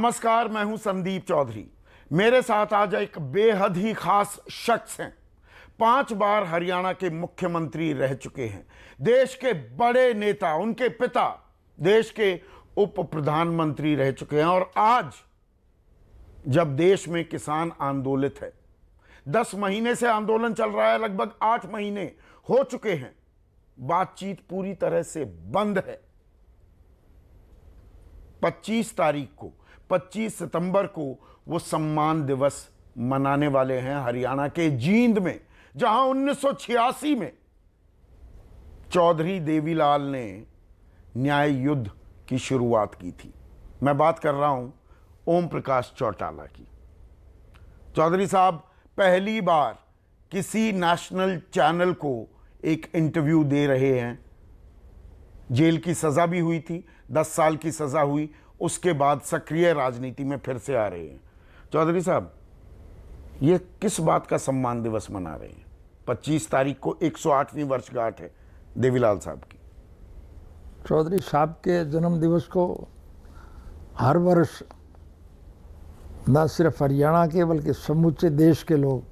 नमस्कार मैं हूं संदीप चौधरी मेरे साथ आज एक बेहद ही खास शख्स हैं पांच बार हरियाणा के मुख्यमंत्री रह चुके हैं देश के बड़े नेता उनके पिता देश के उप प्रधानमंत्री रह चुके हैं और आज जब देश में किसान आंदोलित है दस महीने से आंदोलन चल रहा है लगभग आठ महीने हो चुके हैं बातचीत पूरी तरह से बंद है 25 तारीख को 25 सितंबर को वो सम्मान दिवस मनाने वाले हैं हरियाणा के जींद में जहां 1986 में चौधरी देवीलाल ने न्याय युद्ध की शुरुआत की थी मैं बात कर रहा हूं ओम प्रकाश चौटाला की चौधरी साहब पहली बार किसी नेशनल चैनल को एक इंटरव्यू दे रहे हैं जेल की सज़ा भी हुई थी दस साल की सज़ा हुई उसके बाद सक्रिय राजनीति में फिर से आ रहे हैं चौधरी साहब ये किस बात का सम्मान दिवस मना रहे हैं पच्चीस तारीख को 108वीं वर्षगांठ है देवीलाल साहब की चौधरी साहब के जन्म दिवस को हर वर्ष न सिर्फ हरियाणा के बल्कि समूचे देश के लोग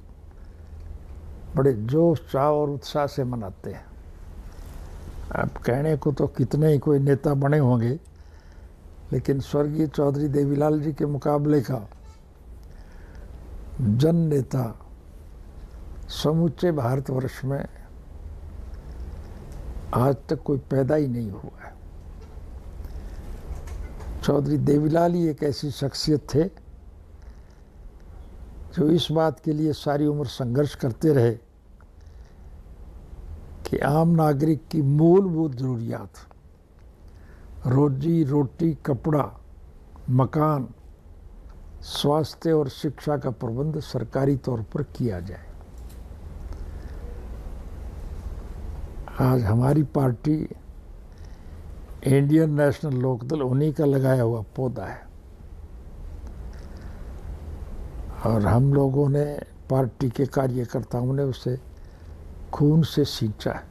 बड़े जोश चाव और उत्साह से मनाते हैं अब कहने को तो कितने ही कोई नेता बने होंगे लेकिन स्वर्गीय चौधरी देवीलाल जी के मुकाबले का जन नेता समूचे भारतवर्ष में आज तक कोई पैदा ही नहीं हुआ है चौधरी देवीलाल ही एक ऐसी शख्सियत थे जो इस बात के लिए सारी उम्र संघर्ष करते रहे कि आम नागरिक की मूलभूत ज़रूरियात रोजी रोटी कपड़ा मकान स्वास्थ्य और शिक्षा का प्रबंध सरकारी तौर पर किया जाए आज हमारी पार्टी इंडियन नेशनल लोकदल उन्हीं का लगाया हुआ पौधा है और हम लोगों ने पार्टी के कार्यकर्ताओं ने उसे खून से सींचा है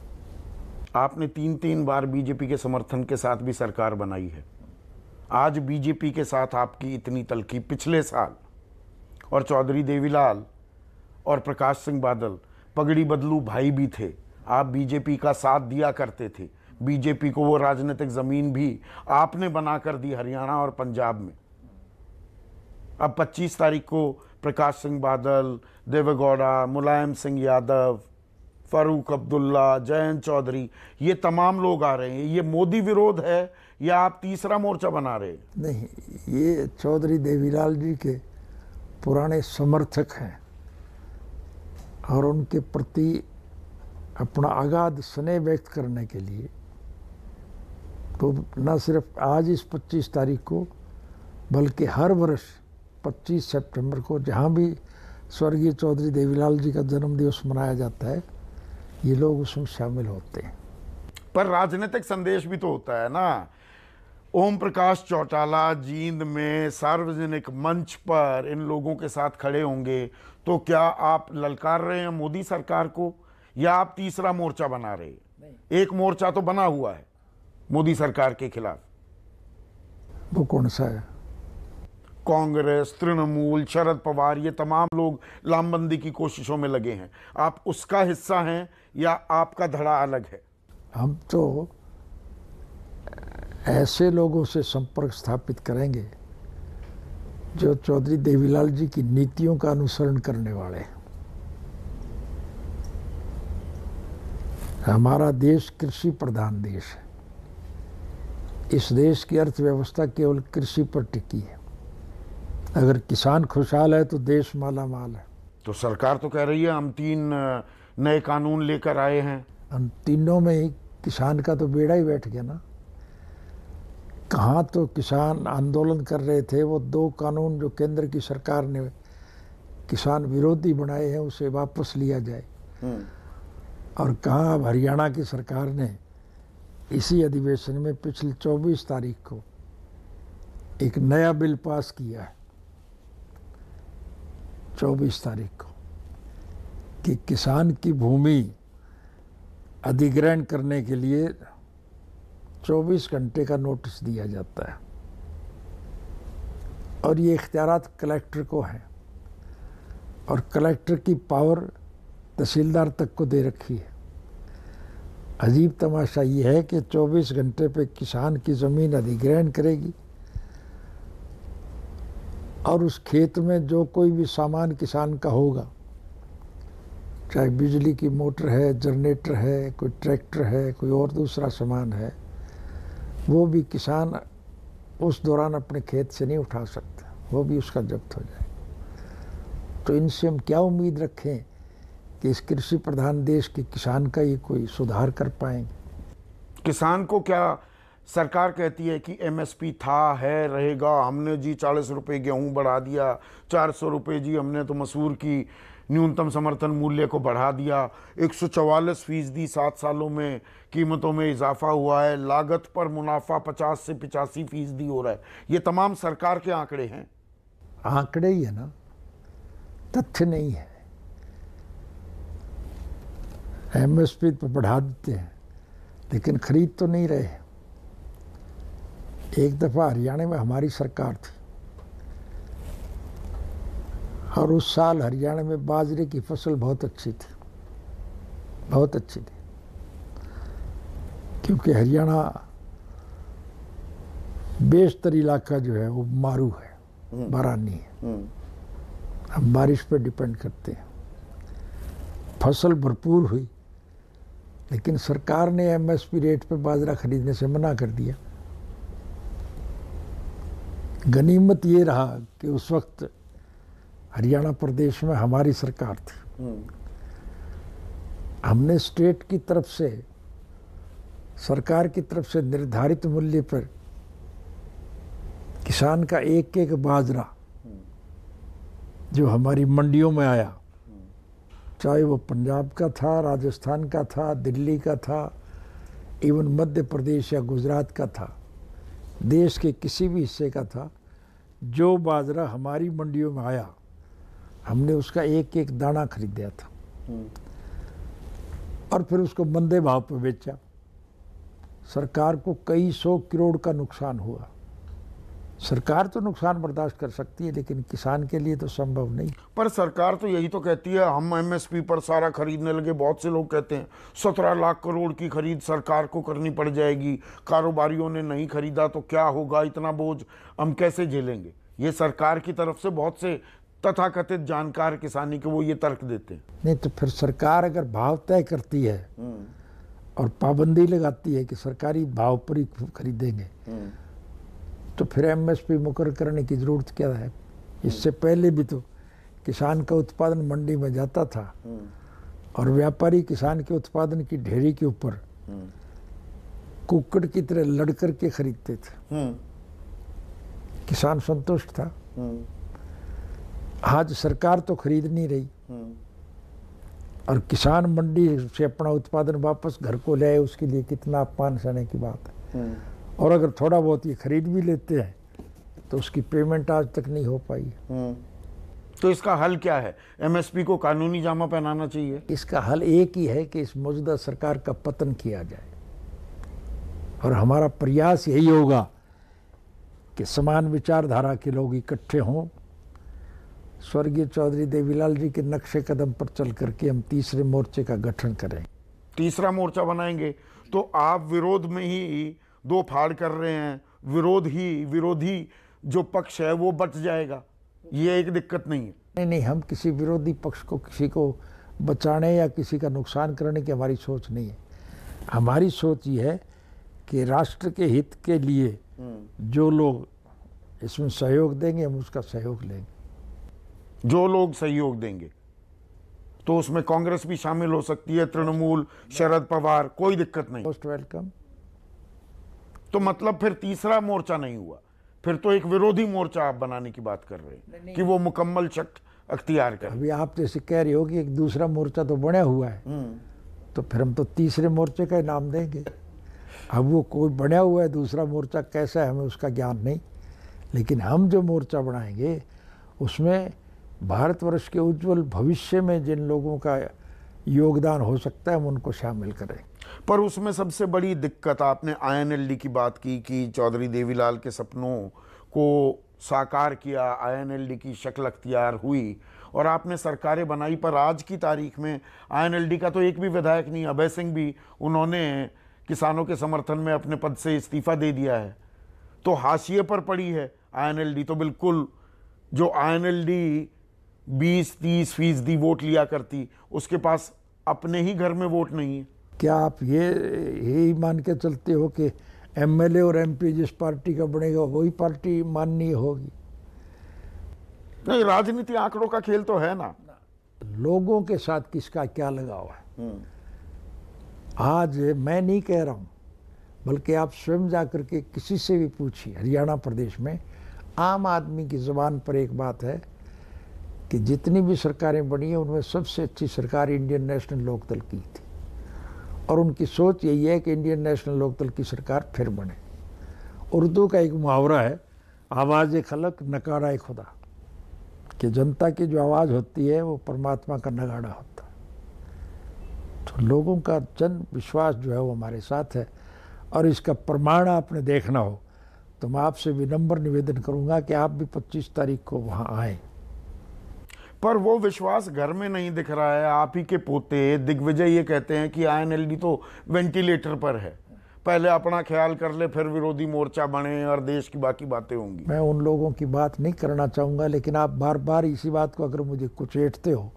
आपने तीन तीन बार बीजेपी के समर्थन के साथ भी सरकार बनाई है आज बीजेपी के साथ आपकी इतनी तलखी पिछले साल और चौधरी देवीलाल और प्रकाश सिंह बादल पगड़ी बदलू भाई भी थे आप बीजेपी का साथ दिया करते थे बीजेपी को वो राजनीतिक ज़मीन भी आपने बना कर दी हरियाणा और पंजाब में अब 25 तारीख को प्रकाश सिंह बादल देवगौड़ा मुलायम सिंह यादव फारूक अब्दुल्ला जयंत चौधरी ये तमाम लोग आ रहे हैं ये मोदी विरोध है या आप तीसरा मोर्चा बना रहे हैं नहीं ये चौधरी देवीलाल जी के पुराने समर्थक हैं और उनके प्रति अपना आगाध स्नेह व्यक्त करने के लिए तो न सिर्फ आज इस 25 तारीख को बल्कि हर वर्ष 25 सितंबर को जहाँ भी स्वर्गीय चौधरी देवीलाल जी का जन्मदिवस मनाया जाता है ये लोग उसमें शामिल होते हैं पर राजनीतिक संदेश भी तो होता है ना ओम प्रकाश चौटाला जींद में सार्वजनिक मंच पर इन लोगों के साथ खड़े होंगे तो क्या आप ललकार रहे हैं मोदी सरकार को या आप तीसरा मोर्चा बना रहे हैं एक मोर्चा तो बना हुआ है मोदी सरकार के खिलाफ वो कौन सा है कांग्रेस तृणमूल शरद पवार ये तमाम लोग लामबंदी की कोशिशों में लगे हैं आप उसका हिस्सा हैं या आपका धड़ा अलग है हम तो ऐसे लोगों से संपर्क स्थापित करेंगे जो चौधरी देवीलाल जी की नीतियों का अनुसरण करने वाले हैं हमारा देश कृषि प्रधान देश है इस देश की अर्थव्यवस्था केवल कृषि पर टिकी है अगर किसान खुशहाल है तो देश माला माल है तो सरकार तो कह रही है हम तीन नए कानून लेकर आए हैं हम तीनों में ही किसान का तो बेड़ा ही बैठ गया ना कहाँ तो किसान आंदोलन कर रहे थे वो दो कानून जो केंद्र की सरकार ने किसान विरोधी बनाए हैं उसे वापस लिया जाए हम्म। और कहाँ अब हरियाणा की सरकार ने इसी अधिवेशन में पिछले 24 तारीख को एक नया बिल पास किया है 24 तारीख को कि किसान की भूमि अधिग्रहण करने के लिए 24 घंटे का नोटिस दिया जाता है और ये इख्तियार कलेक्टर को हैं और कलेक्टर की पावर तहसीलदार तक को दे रखी है अजीब तमाशा ये है कि 24 घंटे पे किसान की ज़मीन अधिग्रहण करेगी और उस खेत में जो कोई भी सामान किसान का होगा चाहे बिजली की मोटर है जनरेटर है कोई ट्रैक्टर है कोई और दूसरा सामान है वो भी किसान उस दौरान अपने खेत से नहीं उठा सकता वो भी उसका जब्त हो जाए तो इनसे हम क्या उम्मीद रखें कि इस कृषि प्रधान देश के किसान का ही कोई सुधार कर पाएंगे किसान को क्या सरकार कहती है कि एमएसपी था है रहेगा हमने जी चालीस रुपये गेहूँ बढ़ा दिया चार सौ रुपये जी हमने तो मसूर की न्यूनतम समर्थन मूल्य को बढ़ा दिया एक सौ चवालीस फीसदी सात सालों में कीमतों में इजाफा हुआ है लागत पर मुनाफा पचास से पिचासी फीसदी हो रहा है ये तमाम सरकार के आंकड़े हैं आंकड़े ही है ना तथ्य नहीं है एमएसपी तो बढ़ा देते हैं लेकिन खरीद तो नहीं रहे एक दफ़ा हरियाणा में हमारी सरकार थी और उस साल हरियाणा में बाजरे की फसल बहुत अच्छी थी बहुत अच्छी थी क्योंकि हरियाणा बेशतर इलाका जो है वो मारू है हम्म। बारानी है हम हम्म। बारिश पर डिपेंड करते हैं फसल भरपूर हुई लेकिन सरकार ने एमएसपी रेट पर बाजरा खरीदने से मना कर दिया गनीमत ये रहा कि उस वक्त हरियाणा प्रदेश में हमारी सरकार थी हम्म। हमने स्टेट की तरफ से सरकार की तरफ से निर्धारित मूल्य पर किसान का एक एक बाजरा हम्म। जो हमारी मंडियों में आया हम्म। चाहे वो पंजाब का था राजस्थान का था दिल्ली का था इवन मध्य प्रदेश या गुजरात का था देश के किसी भी हिस्से का था जो बाजरा हमारी मंडियों में आया हमने उसका एक एक दाना खरीद दिया था हम्म। और फिर उसको मंदे भाव पर बेचा सरकार को कई सौ करोड़ का नुकसान हुआ सरकार तो नुकसान बर्दाश्त कर सकती है लेकिन किसान के लिए तो संभव नहीं पर सरकार तो यही तो कहती है हम एमएसपी पर सारा खरीदने लगे बहुत से लोग कहते हैं सत्रह लाख करोड़ की खरीद सरकार को करनी पड़ जाएगी कारोबारियों ने नहीं खरीदा तो क्या होगा इतना बोझ हम कैसे झेलेंगे ये सरकार की तरफ से बहुत से तथाकथित जानकार किसानी के वो ये तर्क देते हैं नहीं तो फिर सरकार अगर भाव तय करती है हम्म। और पाबंदी लगाती है कि सरकारी भाव पर ही खरीदेंगे हम्म। तो फिर एमएसपी मुकर करने की ज़रूरत क्या है इससे पहले भी तो किसान का उत्पादन मंडी में जाता था हम्म। और व्यापारी किसान के उत्पादन की ढेरी के ऊपर हम्म। कुकड़ की तरह लड़कर के खरीदते थे हम्म। किसान संतुष्ट था आज सरकार तो खरीद नहीं रही और किसान मंडी से अपना उत्पादन वापस घर को ले उसके लिए कितना अपमान सहने की बात है और अगर थोड़ा बहुत ये खरीद भी लेते हैं तो उसकी पेमेंट आज तक नहीं हो पाई हम्म। तो इसका हल क्या है एमएसपी को कानूनी जामा पहनाना चाहिए इसका हल एक ही है कि इस मौजूदा सरकार का पतन किया जाए और हमारा प्रयास यही होगा कि समान विचारधारा के लोग इकट्ठे हों स्वर्गीय चौधरी देवीलाल जी के नक्शे कदम पर चल करके हम तीसरे मोर्चे का गठन करें तीसरा मोर्चा बनाएंगे तो आप विरोध में ही दो फाड़ कर रहे हैं विरोध ही विरोधी जो पक्ष है वो बच जाएगा ये एक दिक्कत नहीं है नहीं नहीं हम किसी विरोधी पक्ष को किसी को बचाने या किसी का नुकसान करने की हमारी सोच नहीं है हमारी सोच ये है कि राष्ट्र के हित के लिए हम्म। जो लोग इसमें सहयोग देंगे हम उसका सहयोग लेंगे जो लोग सहयोग देंगे तो उसमें कांग्रेस भी शामिल हो सकती है तृणमूल शरद पवार कोई दिक्कत नहीं मोस्ट वेलकम तो मतलब फिर तीसरा मोर्चा नहीं हुआ फिर तो एक विरोधी मोर्चा आप बनाने की बात कर रहे हैं कि वो मुकम्मल शक अख्तियार कर अभी आप जैसे तो कह रहे हो कि एक दूसरा मोर्चा तो बना हुआ है हम्म। तो फिर हम तो तीसरे मोर्चे का नाम देंगे अब वो कोई बना हुआ है दूसरा मोर्चा कैसा है हमें उसका ज्ञान नहीं लेकिन हम जो मोर्चा बनाएंगे उसमें भारतवर्ष के उज्जवल भविष्य में जिन लोगों का योगदान हो सकता है हम उनको शामिल करें पर उसमें सबसे बड़ी दिक्कत आपने आईएनएलडी की बात की कि चौधरी देवीलाल के सपनों को साकार किया आईएनएलडी की शक्ल अख्तियार हुई और आपने सरकारें बनाई पर आज की तारीख में आईएनएलडी का तो एक भी विधायक नहीं अभय सिंह भी उन्होंने किसानों के समर्थन में अपने पद से इस्तीफा दे दिया है तो हाशिए पर पड़ी है आईएनएलडी तो बिल्कुल जो आईएनएलडी 20-30 फीसदी वोट लिया करती उसके पास अपने ही घर में वोट नहीं है क्या आप ये यही मान के चलते हो कि एमएलए और एमपी जिस पार्टी का बनेगा वही पार्टी माननीय होगी नहीं राजनीति आंकड़ों का खेल तो है ना लोगों के साथ किसका क्या लगाव है हम्म। आज मैं नहीं कह रहा हूं बल्कि आप स्वयं जाकर के किसी से भी पूछिए हरियाणा प्रदेश में आम आदमी की ज़बान पर एक बात है कि जितनी भी सरकारें बनी हैं उनमें सबसे अच्छी सरकार इंडियन नेशनल लोकदल की थी और उनकी सोच यही है कि इंडियन नेशनल लोकदल की सरकार फिर बने उर्दू का एक मुहावरा है आवाज़ खलक नकारा खुदा कि जनता की जो आवाज़ होती है वो परमात्मा का नगाड़ा होता है तो लोगों का जन विश्वास जो है वो हमारे साथ है और इसका प्रमाण आपने देखना हो तो मैं आपसे विनम्र निवेदन करूंगा कि आप भी 25 तारीख को वहाँ आएँ पर वो विश्वास घर में नहीं दिख रहा है आप ही के पोते दिग्विजय ये कहते हैं कि आईएनएलडी तो वेंटिलेटर पर है पहले अपना ख्याल कर ले फिर विरोधी मोर्चा बने और देश की बाकी बातें होंगी मैं उन लोगों की बात नहीं करना चाहूंगा लेकिन आप बार बार इसी बात को अगर मुझे कुचेटते हो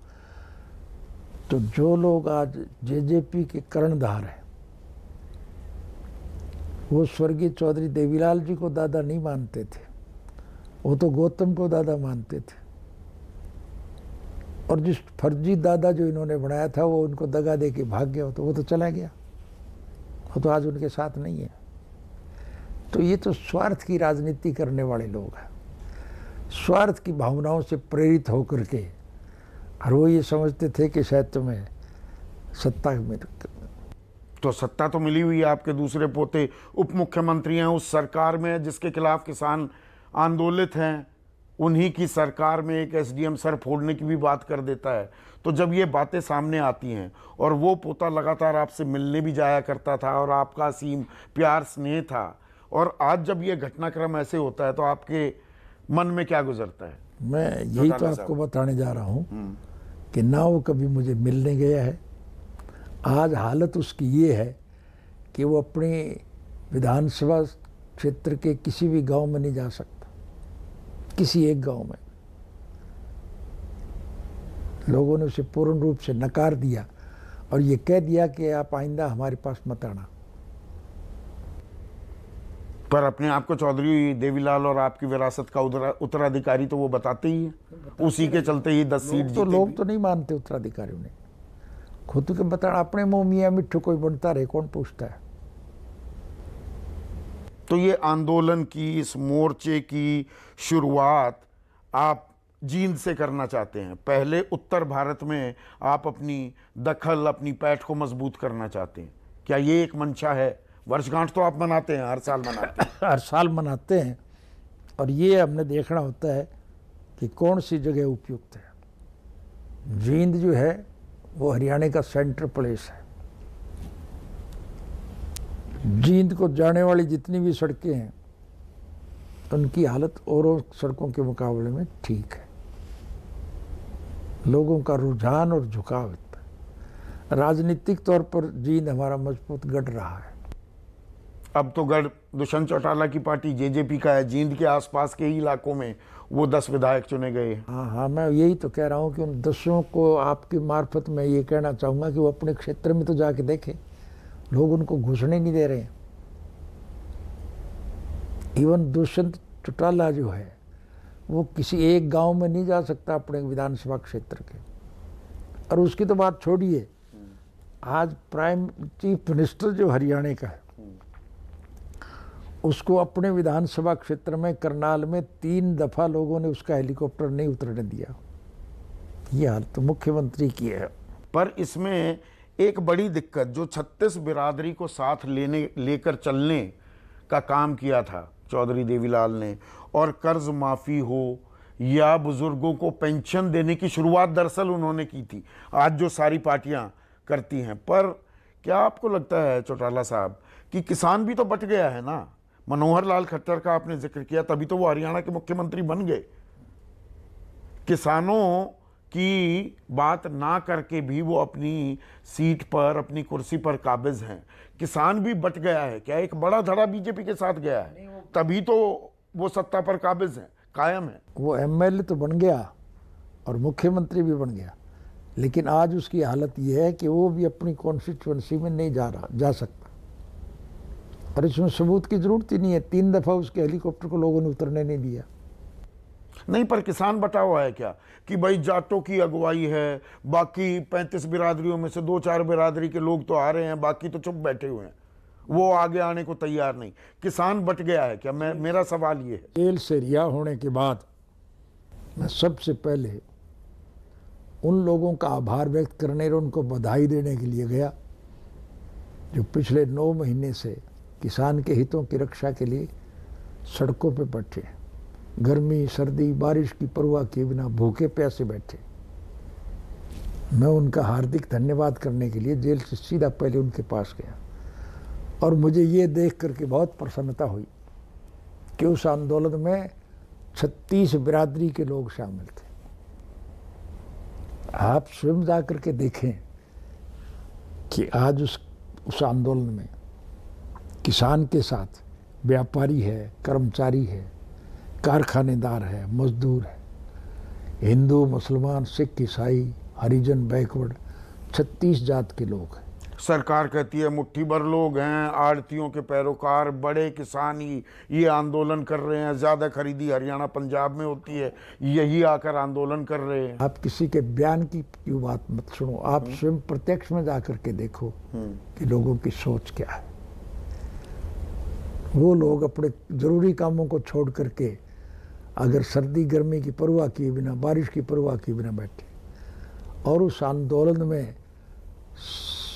तो जो लोग आज जेजेपी के कर्णधार हैं वो स्वर्गीय चौधरी देवीलाल जी को दादा नहीं मानते थे वो तो गौतम को दादा मानते थे और जिस फर्जी दादा जो इन्होंने बनाया था वो उनको दगा दे के भाग गया तो वो तो चला गया वो तो आज उनके साथ नहीं है तो ये तो स्वार्थ की राजनीति करने वाले लोग हैं स्वार्थ की भावनाओं से प्रेरित होकर के और वो ये समझते थे कि शायद तुम्हें सत्ता में तो, तो सत्ता तो मिली हुई है आपके दूसरे पोते उप मुख्यमंत्री हैं उस सरकार में जिसके खिलाफ किसान आंदोलित हैं उन्हीं की सरकार में एक एसडीएम सर फोड़ने की भी बात कर देता है तो जब ये बातें सामने आती हैं और वो पोता लगातार आपसे मिलने भी जाया करता था और आपका असीम प्यार स्नेह था और आज जब ये घटनाक्रम ऐसे होता है तो आपके मन में क्या गुजरता है मैं तो यही तो आपको बताने जा रहा हूँ हम्म। कि ना वो कभी मुझे मिलने गया है आज हालत उसकी ये है कि वो अपने विधानसभा क्षेत्र के किसी भी गांव में नहीं जा सकता किसी एक गांव में लोगों ने उसे पूर्ण रूप से नकार दिया और ये कह दिया कि आप आइंदा हमारे पास मत आना पर अपने आप को चौधरी देवीलाल और आपकी विरासत का उत्तराधिकारी तो वो बताते ही है बताते उसी के चलते ही दस सीट तो लोग तो नहीं मानते उत्तराधिकारी उन्हें खुद के बताना अपने मुंह मियाँ मिट्ठू कोई बनता रहे कौन पूछता है तो ये आंदोलन की इस मोर्चे की शुरुआत आप जींद से करना चाहते हैं पहले उत्तर भारत में आप अपनी दखल अपनी पैठ को मजबूत करना चाहते हैं क्या ये एक मंशा है वर्षगांठ तो आप मनाते हैं हर साल मनाते हैं हर साल मनाते हैं और ये हमने देखना होता है कि कौन सी जगह उपयुक्त है जींद जो है वो हरियाणा का सेंट्रल प्लेस है जींद को जाने वाली जितनी भी सड़कें हैं उनकी हालत औरों सड़कों के मुकाबले में ठीक है लोगों का रुझान और झुकाव इतना राजनीतिक तौर पर जींद हमारा मजबूत गढ़ रहा है अब तो गढ़ दुष्यंत चौटाला की पार्टी जेजेपी का है जींद के आसपास के ही इलाकों में वो दस विधायक चुने गए हाँ हाँ मैं यही तो कह रहा हूँ कि उन दसों को आपकी मार्फत मैं ये कहना चाहूँगा कि वो अपने क्षेत्र में तो जाके देखें लोग उनको घुसने नहीं दे रहे हैं इवन दुष्यंत चौटाला जो है वो किसी एक गांव में नहीं जा सकता अपने विधानसभा क्षेत्र के और उसकी तो बात छोड़िए आज प्राइम चीफ मिनिस्टर जो हरियाणा का है उसको अपने विधानसभा क्षेत्र में करनाल में तीन दफ़ा लोगों ने उसका हेलीकॉप्टर नहीं उतरने दिया ये हाल तो मुख्यमंत्री की है पर इसमें एक बड़ी दिक्कत जो छत्तीस बिरादरी को साथ लेने लेकर चलने का काम किया था चौधरी देवीलाल ने और कर्ज माफ़ी हो या बुज़ुर्गों को पेंशन देने की शुरुआत दरअसल उन्होंने की थी आज जो सारी पार्टियां करती हैं पर क्या आपको लगता है चौटाला साहब कि किसान भी तो बट गया है ना मनोहर लाल खट्टर का आपने जिक्र किया तभी तो वो हरियाणा के मुख्यमंत्री बन गए किसानों की बात ना करके भी वो अपनी सीट पर अपनी कुर्सी पर काबिज हैं किसान भी बच गया है क्या एक बड़ा धड़ा बीजेपी के साथ गया है तभी तो वो सत्ता पर काबिज है कायम है वो एमएलए तो बन गया और मुख्यमंत्री भी बन गया लेकिन आज उसकी हालत यह है कि वो भी अपनी कॉन्स्टिट्यूंसी में नहीं जा रहा जा सकता और इसमें सबूत की जरूरत ही नहीं है तीन दफ़ा उसके हेलीकॉप्टर को लोगों ने उतरने नहीं दिया नहीं पर किसान बटा हुआ है क्या कि भाई जाटों की अगुवाई है बाकी पैंतीस बिरादरियों में से दो चार बिरादरी के लोग तो आ रहे हैं बाकी तो चुप बैठे हुए हैं वो आगे आने को तैयार नहीं किसान बट गया है क्या मैं मेरा सवाल ये है तेल से रिहा होने के बाद मैं सबसे पहले उन लोगों का आभार व्यक्त करने और उनको बधाई देने के लिए गया जो पिछले नौ महीने से किसान के हितों की रक्षा के लिए सड़कों पर बैठे हैं गर्मी सर्दी बारिश की परवाह किए बिना भूखे प्यासे बैठे मैं उनका हार्दिक धन्यवाद करने के लिए जेल से सीधा पहले उनके पास गया और मुझे ये देख करके बहुत प्रसन्नता हुई कि उस आंदोलन में छत्तीस बिरादरी के लोग शामिल थे आप स्वयं जा कर के देखें कि आज उस उस आंदोलन में किसान के साथ व्यापारी है कर्मचारी है कारखानेदार है मजदूर है हिंदू मुसलमान सिख ईसाई हरिजन बैकवर्ड छत्तीस जात के लोग हैं सरकार कहती है मुट्ठी भर लोग हैं आड़तियों के पैरोकार बड़े किसान ही ये आंदोलन कर रहे हैं ज़्यादा खरीदी हरियाणा पंजाब में होती है यही आकर आंदोलन कर रहे हैं आप किसी के बयान की क्यों बात मत सुनो आप हम्म। स्वयं प्रत्यक्ष में जा कर के देखो हम्म। कि लोगों की सोच क्या है वो लोग अपने ज़रूरी कामों को छोड़ करके अगर सर्दी गर्मी की परवाह किए बिना बारिश की परवाह किए बिना बैठे और उस आंदोलन में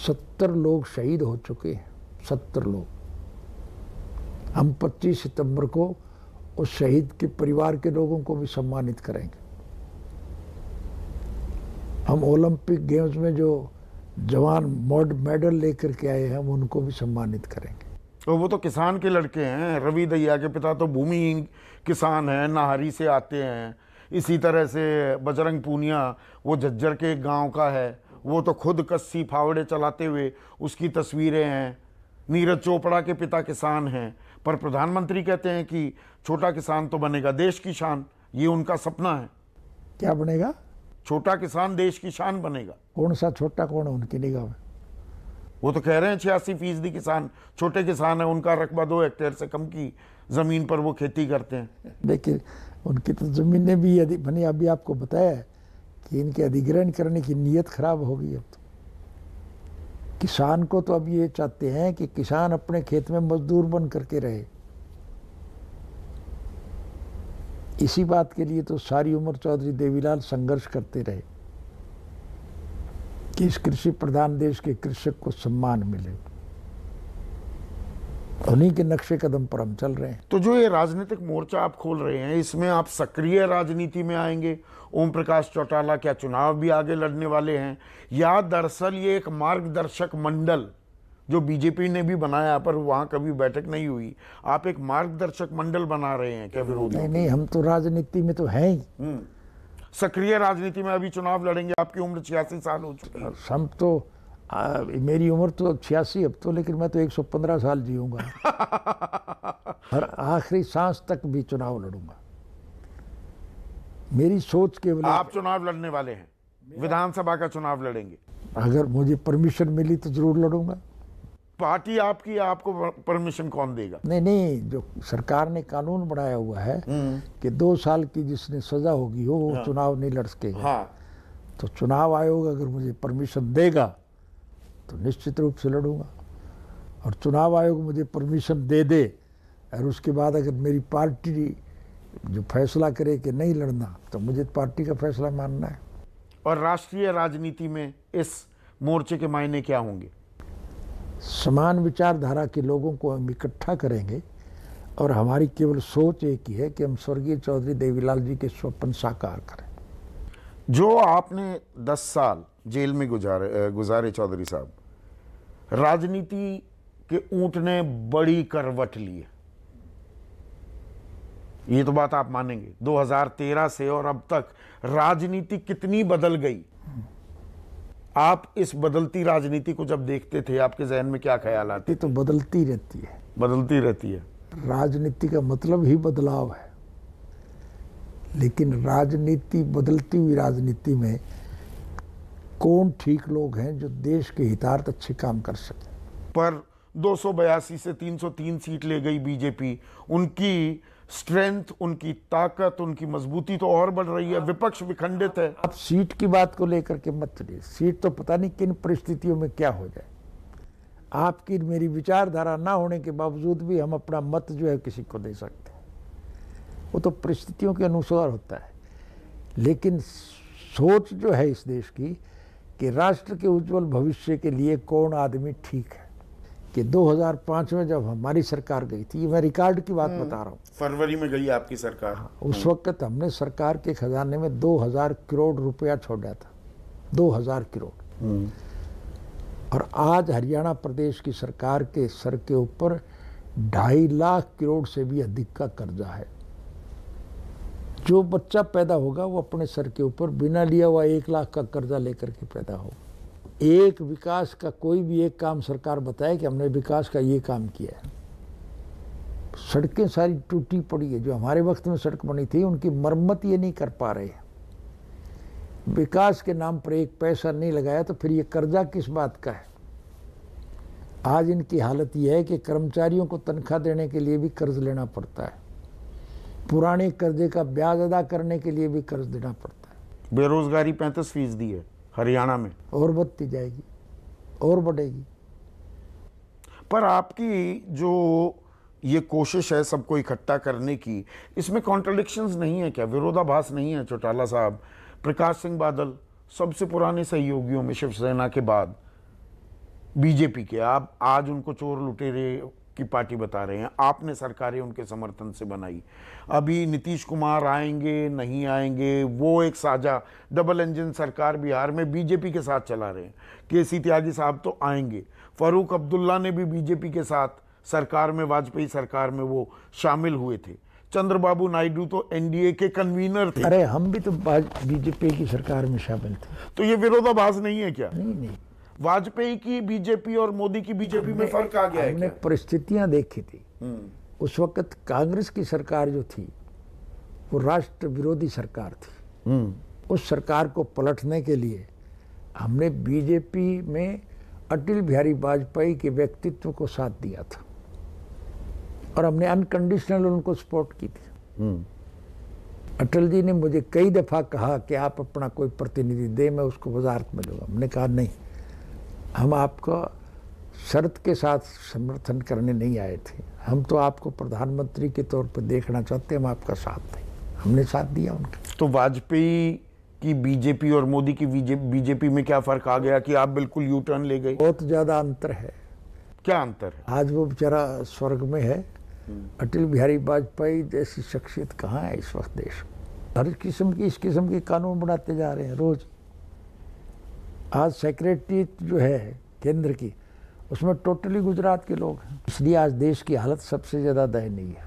सत्तर लोग शहीद हो चुके हैं सत्तर लोग हम 25 सितंबर को उस शहीद के परिवार के लोगों को भी सम्मानित करेंगे हम ओलंपिक गेम्स में जो जवान मॉड मेडल लेकर के आए हैं हम उनको भी सम्मानित करेंगे और तो वो तो किसान के लड़के हैं रवि दैया के पिता तो भूमिहीन किसान हैं नाहरी से आते हैं इसी तरह से बजरंग पूनिया वो झज्जर के एक गाँव का है वो तो खुद कस्सी फावड़े चलाते हुए उसकी तस्वीरें हैं नीरज चोपड़ा के पिता किसान हैं पर प्रधानमंत्री कहते हैं कि छोटा किसान तो बनेगा देश की शान ये उनका सपना है क्या बनेगा छोटा किसान देश की शान बनेगा कौन सा छोटा कौन है उनकी निगाह में वो तो कह रहे हैं छियासी फीसदी किसान छोटे किसान हैं उनका रकबा दो हेक्टेयर से कम की ज़मीन पर वो खेती करते हैं देखिए उनकी तो ज़मीन ने भी यदि मैंने अभी आपको बताया है कि इनके अधिग्रहण करने की नीयत खराब हो गई अब तो किसान को तो अब ये चाहते हैं कि किसान अपने खेत में मजदूर बन करके रहे इसी बात के लिए तो सारी उम्र चौधरी देवीलाल संघर्ष करते रहे कि इस कृषि प्रधान देश के कृषक को सम्मान मिले उन्हीं के नक्शे कदम पर हम चल रहे हैं तो जो ये राजनीतिक मोर्चा आप खोल रहे हैं इसमें आप सक्रिय राजनीति में आएंगे ओम प्रकाश चौटाला क्या चुनाव भी आगे लड़ने वाले हैं या दरअसल ये एक मार्गदर्शक मंडल जो बीजेपी ने भी बनाया पर वहाँ कभी बैठक नहीं हुई आप एक मार्गदर्शक मंडल बना रहे हैं क्या विरोध नहीं नहीं हम तो राजनीति में तो हैं ही हम्म। सक्रिय राजनीति में अभी चुनाव लड़ेंगे आपकी उम्र छियासी साल हो चुकी है हम तो आ, मेरी उम्र तो छियासी अब तो लेकिन मैं तो 115 साल जीऊँगा और आखिरी सांस तक भी चुनाव लड़ूंगा मेरी सोच केवल आप चुनाव लड़ने वाले हैं विधानसभा का चुनाव लड़ेंगे अगर मुझे परमिशन मिली तो जरूर लड़ूंगा पार्टी आपकी आपको परमिशन कौन देगा नहीं नहीं जो सरकार ने कानून बनाया हुआ है हम्म। कि दो साल की जिसने सजा होगी हो वो हाँ। चुनाव नहीं लड़ सकेगा हाँ। तो चुनाव आयोग अगर मुझे परमिशन देगा तो निश्चित रूप से लड़ूंगा और चुनाव आयोग मुझे परमिशन दे दे और उसके बाद अगर मेरी पार्टी जो फैसला करे कि नहीं लड़ना तो मुझे पार्टी का फैसला मानना है और राष्ट्रीय राजनीति में इस मोर्चे के मायने क्या होंगे समान विचारधारा के लोगों को हम इकट्ठा करेंगे और हमारी केवल सोच एक ही है कि हम स्वर्गीय चौधरी देवीलाल जी के स्वप्न साकार करें जो आपने 10 साल जेल में गुजारे गुजारे चौधरी साहब राजनीति के ऊंट ने बड़ी करवट ली है ये तो बात आप मानेंगे 2013 से और अब तक राजनीति कितनी बदल गई आप इस बदलती राजनीति को जब देखते थे आपके जहन में क्या ख्याल आते तो बदलती रहती है बदलती रहती है राजनीति का मतलब ही बदलाव है लेकिन राजनीति बदलती हुई राजनीति में कौन ठीक लोग हैं जो देश के हितार्थ अच्छे काम कर सकते पर दो से 303 सीट ले गई बीजेपी उनकी स्ट्रेंथ उनकी ताकत उनकी मजबूती तो और बढ़ रही है विपक्ष विखंडित है अब सीट की बात को लेकर के मत चलिए सीट तो पता नहीं किन परिस्थितियों में क्या हो जाए आपकी मेरी विचारधारा ना होने के बावजूद भी हम अपना मत जो है किसी को दे सकते हैं वो तो परिस्थितियों के अनुसार होता है लेकिन सोच जो है इस देश की कि राष्ट्र के उज्जवल भविष्य के लिए कौन आदमी ठीक है कि 2005 में जब हमारी सरकार गई थी मैं रिकॉर्ड की बात हम्म। बता रहा हूँ फरवरी में गई आपकी सरकार हाँ, उस हम्म। वक्त हमने सरकार के खजाने में 2000 करोड़ रुपया छोड़ा था 2000 करोड़ हम्म। और आज हरियाणा प्रदेश की सरकार के सर के ऊपर ढाई लाख करोड़ से भी अधिक का कर्जा है जो बच्चा पैदा होगा वो अपने सर के ऊपर बिना लिया हुआ एक लाख का कर्जा लेकर के पैदा होगा एक विकास का कोई भी एक काम सरकार बताए कि हमने विकास का ये काम किया है सड़कें सारी टूटी पड़ी है जो हमारे वक्त में सड़क बनी थी उनकी मरम्मत ये नहीं कर पा रहे विकास के नाम पर एक पैसा नहीं लगाया तो फिर ये कर्जा किस बात का है आज इनकी हालत यह है कि कर्मचारियों को तनख्वाह देने के लिए भी कर्ज लेना पड़ता है पुराने कर्जे का ब्याज अदा करने के लिए भी कर्ज देना पड़ता है बेरोजगारी पैंतीस फीसदी है हरियाणा में और बढ़ती जाएगी और बढ़ेगी पर आपकी जो ये कोशिश है सबको इकट्ठा करने की इसमें कॉन्ट्रडिक्शंस नहीं है क्या विरोधाभास नहीं है चौटाला साहब प्रकाश सिंह बादल सबसे पुराने सहयोगियों में शिवसेना के बाद बीजेपी के आप आज उनको चोर लुटेरे की पार्टी बता रहे हैं आपने सरकारें उनके समर्थन से बनाई अभी नीतीश कुमार आएंगे नहीं आएंगे वो एक साझा डबल इंजन सरकार बिहार में बीजेपी के साथ चला रहे हैं के सी त्यागी साहब तो आएंगे फारूक अब्दुल्ला ने भी बीजेपी के साथ सरकार में वाजपेयी सरकार में वो शामिल हुए थे चंद्रबाबू नायडू तो एनडीए के कन्वीनर थे अरे हम भी तो बीजेपी की सरकार में शामिल थे तो ये विरोधाभास नहीं है क्या नहीं नहीं वाजपेयी की बीजेपी और मोदी की बीजेपी में फर्क आ गया हमने परिस्थितियां देखी थी हम्म। उस वक्त कांग्रेस की सरकार जो थी वो राष्ट्र विरोधी सरकार थी हम्म। उस सरकार को पलटने के लिए हमने बीजेपी में अटल बिहारी वाजपेयी के व्यक्तित्व को साथ दिया था और हमने अनकंडीशनल उनको सपोर्ट की थी हम्म। अटल जी ने मुझे कई दफ़ा कहा कि आप अपना कोई प्रतिनिधि दे मैं उसको वजारत में लूँगा हमने कहा नहीं हम आपका शर्त के साथ समर्थन करने नहीं आए थे हम तो आपको प्रधानमंत्री के तौर पर देखना चाहते हम आपका साथ दें हमने साथ दिया उनका तो वाजपेयी की बीजेपी और मोदी की बीजेपी में क्या फ़र्क आ गया कि आप बिल्कुल यू टर्न ले गए बहुत ज़्यादा अंतर है क्या अंतर है आज वो बेचारा स्वर्ग में है हम्म। अटल बिहारी वाजपेयी जैसी शख्सियत कहाँ है इस वक्त देश में हर किस्म की इस किस्म के कानून बनाते जा रहे हैं रोज़ आज सेक्रेटरी जो है केंद्र की उसमें टोटली गुजरात के लोग हैं इसलिए आज देश की हालत सबसे ज़्यादा दयनीय है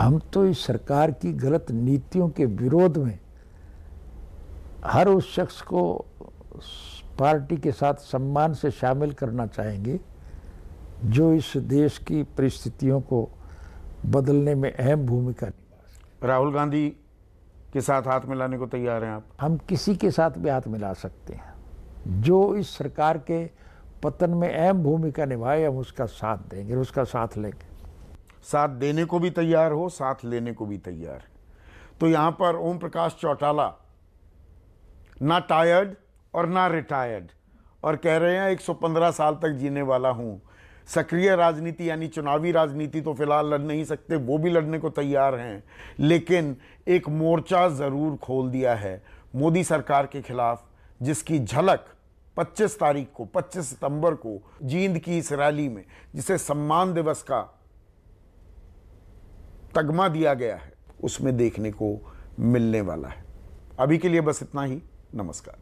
हम तो इस सरकार की गलत नीतियों के विरोध में हर उस शख्स को पार्टी के साथ सम्मान से शामिल करना चाहेंगे जो इस देश की परिस्थितियों को बदलने में अहम भूमिका निभा राहुल गांधी के साथ हाथ मिलाने को तैयार हैं आप हम किसी के साथ भी हाथ मिला सकते हैं जो इस सरकार के पतन में अहम भूमिका निभाए हम उसका साथ देंगे उसका साथ लेंगे साथ देने को भी तैयार हो साथ लेने को भी तैयार तो यहां पर ओम प्रकाश चौटाला ना टायर्ड और ना रिटायर्ड और कह रहे हैं 115 साल तक जीने वाला हूं सक्रिय राजनीति यानी चुनावी राजनीति तो फिलहाल लड़ नहीं सकते वो भी लड़ने को तैयार हैं लेकिन एक मोर्चा ज़रूर खोल दिया है मोदी सरकार के खिलाफ जिसकी झलक 25 तारीख को 25 सितंबर को जींद की इस रैली में जिसे सम्मान दिवस का तगमा दिया गया है उसमें देखने को मिलने वाला है अभी के लिए बस इतना ही नमस्कार